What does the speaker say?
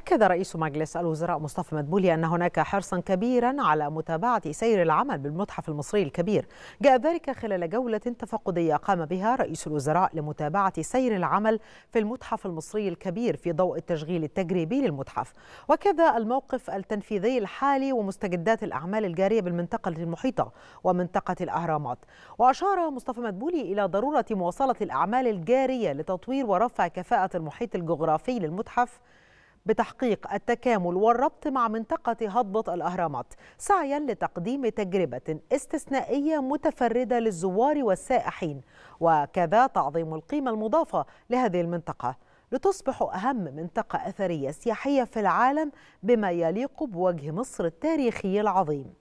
أكد رئيس مجلس الوزراء مصطفى مدبولي أن هناك حرصا كبيرا على متابعة سير العمل بالمتحف المصري الكبير جاء ذلك خلال جولة تفقدية قام بها رئيس الوزراء لمتابعة سير العمل في المتحف المصري الكبير في ضوء التشغيل التجريبي للمتحف وكذا الموقف التنفيذي الحالي ومستجدات الأعمال الجارية بالمنطقة المحيطة ومنطقة الأهرامات وأشار مصطفى مدبولي إلى ضرورة مواصلة الأعمال الجارية لتطوير ورفع كفاءة المحيط الجغرافي للمتحف بتحقيق التكامل والربط مع منطقة هضبة الأهرامات سعيا لتقديم تجربة استثنائية متفردة للزوار والسائحين وكذا تعظيم القيمة المضافة لهذه المنطقة لتصبح أهم منطقة أثرية سياحية في العالم بما يليق بوجه مصر التاريخي العظيم